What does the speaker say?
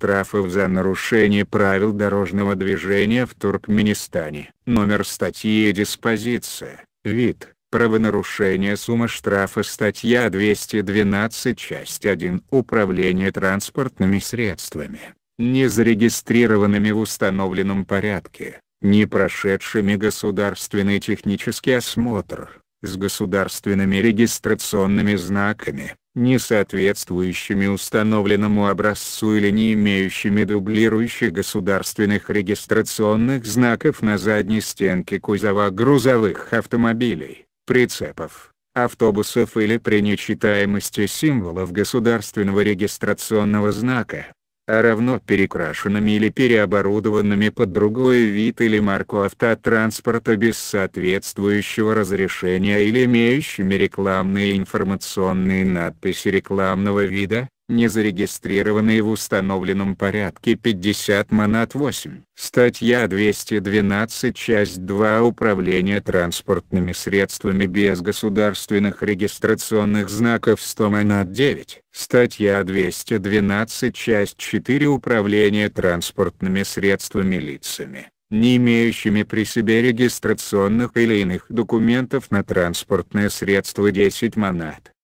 штрафов за нарушение правил дорожного движения в Туркменистане. Номер статьи и диспозиция, вид, правонарушение сумма штрафа статья 212 часть 1 Управление транспортными средствами, не зарегистрированными в установленном порядке, не прошедшими государственный технический осмотр, с государственными регистрационными знаками, не соответствующими установленному образцу или не имеющими дублирующих государственных регистрационных знаков на задней стенке кузова грузовых автомобилей, прицепов, автобусов или при нечитаемости символов государственного регистрационного знака а равно перекрашенными или переоборудованными под другой вид или марку автотранспорта без соответствующего разрешения или имеющими рекламные информационные надписи рекламного вида, не зарегистрированные в установленном порядке 50 манат 8. Статья 212 часть 2 Управление транспортными средствами без государственных регистрационных знаков 100 манат 9. Статья 212 часть 4 Управление транспортными средствами лицами не имеющими при себе регистрационных или иных документов на транспортное средство 10 манат.